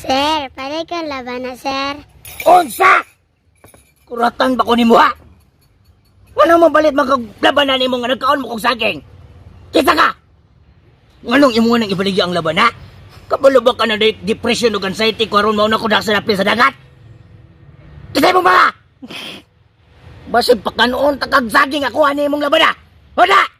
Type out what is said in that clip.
Sir, pare ka laban na, sir. Unsa! Kuratan ba ko ni Muha? Wala mo balit maglabanan ni mo nga nagkaon mo kong saging. Kita ka! Nganong imo nang ibaligya ang laban, ha? Kabalo ba ka na depression o anxiety ko aron mauna ko na sa napil dagat? Kita mo ba? Basig pa kanoon, saging ako, ano imong laban, ha? Hoda!